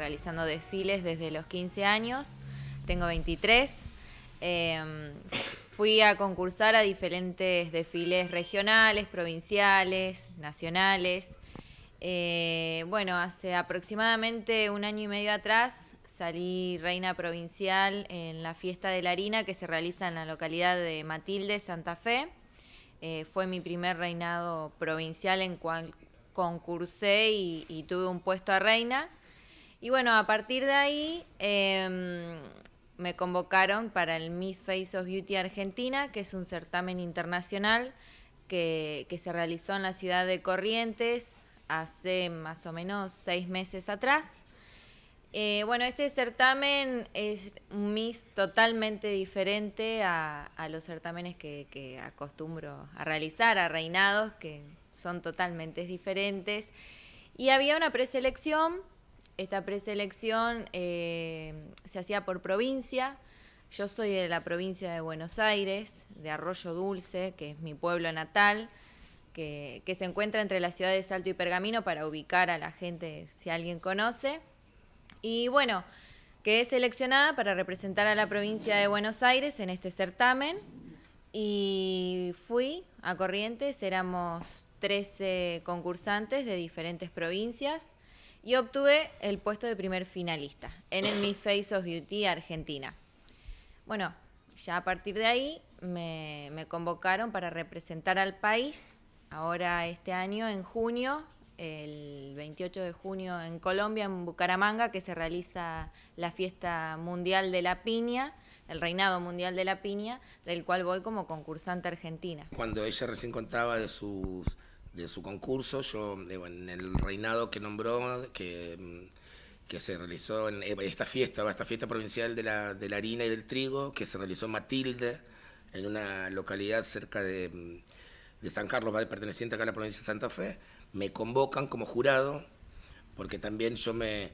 realizando desfiles desde los 15 años, tengo 23. Em, fui a concursar a diferentes desfiles regionales, provinciales, nacionales. Eh, bueno, hace aproximadamente un año y medio atrás salí reina provincial en la fiesta de la harina que se realiza en la localidad de Matilde, Santa Fe. Eh, fue mi primer reinado provincial en cual concursé y tuve un puesto a reina. Y bueno, a partir de ahí em, me convocaron para el Miss Face of Beauty Argentina, que es un certamen internacional que, se realizó en la ciudad de Corrientes hace más o menos seis meses atrás. Eh, bueno, este certamen es un Miss totalmente diferente a, los certámenes que, acostumbro a realizar, a reinados, que son totalmente diferentes. Y había una preselección esta preselección eh, se hacía por provincia. Yo soy de la provincia de Buenos Aires, de Arroyo Dulce, que es mi pueblo natal, que, se encuentra entre las ciudades de Salto y Pergamino para ubicar a la gente si alguien conoce. Y bueno, quedé seleccionada para representar a la provincia de Buenos Aires en este certamen y fui a Corrientes, éramos 13 concursantes de diferentes provincias y obtuve el puesto de primer finalista en el Miss Face of Beauty Argentina. Bueno, ya a partir de ahí me, me convocaron para representar al país, ahora este año, en junio, el 28 de junio en Colombia, en Bucaramanga, que se realiza la fiesta mundial de la piña, el reinado mundial de la piña, del cual voy como concursante argentina. Cuando ella recién contaba de sus de su concurso, yo en el reinado que nombró, que, mm, que se realizó en eh, esta fiesta, esta fiesta provincial de la, harina y del trigo, que se realizó en Matilde, en una localidad cerca de, mm, San Carlos, perteneciente acá a la provincia de Santa Fe, me convocan como jurado, porque también yo me,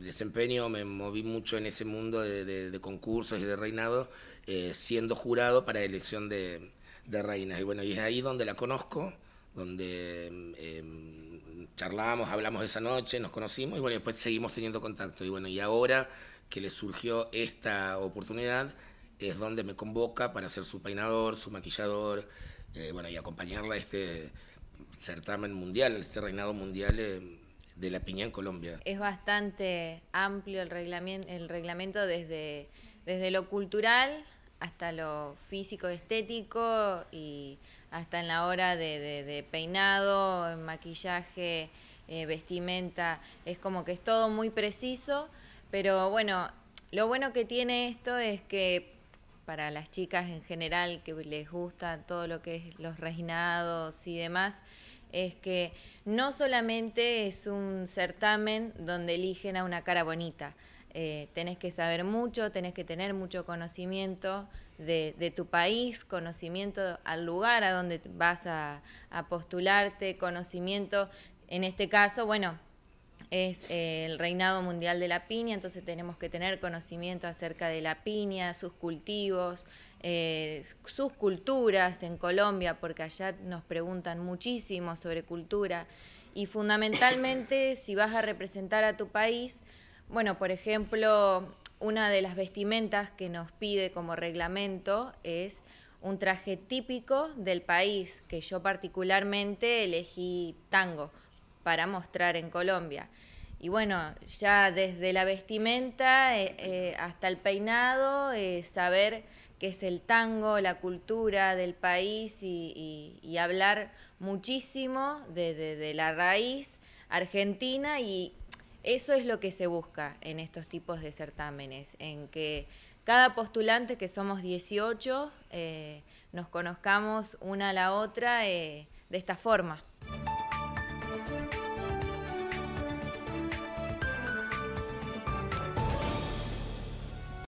desempeño, me moví mucho en ese mundo de, concursos y de reinado, eh, siendo jurado para elección de, de reinas. Y bueno, y es ahí donde la conozco donde eh, charlamos, hablamos esa noche, nos conocimos y bueno, después seguimos teniendo contacto. Y bueno, y ahora que le surgió esta oportunidad, es donde me convoca para ser su peinador, su maquillador, eh, bueno, y acompañarla a este certamen mundial, este reinado mundial em, de la piña en Colombia. Es bastante amplio el reglamento, el reglamento desde, desde lo cultural hasta lo físico, estético y hasta en la hora de, peinado, maquillaje, eh, vestimenta, es como que es todo muy preciso, pero bueno, lo bueno que tiene esto es que para las chicas en general que les gusta todo lo que es los reinados y demás, es que no solamente es un certamen donde eligen a una cara bonita, eh, tenés que saber mucho, tenés que tener mucho conocimiento de, tu país, conocimiento al lugar a donde vas a, postularte, conocimiento, en este caso, bueno, es eh, el reinado mundial de la piña, entonces tenemos que tener conocimiento acerca de la piña, sus cultivos, eh, sus culturas en Colombia, porque allá nos preguntan muchísimo sobre cultura. Y fundamentalmente, si vas a representar a tu país, bueno, por ejemplo, una de las vestimentas que nos pide como reglamento es un traje típico del país, que yo particularmente elegí tango para mostrar en Colombia. Y bueno, ya desde la vestimenta eh, eh, hasta el peinado, eh, saber qué es el tango, la cultura del país y, hablar muchísimo de, de, la raíz argentina y eso es lo que se busca en estos tipos de certámenes, en que cada postulante, que somos 18, eh, nos conozcamos una a la otra eh, de esta forma.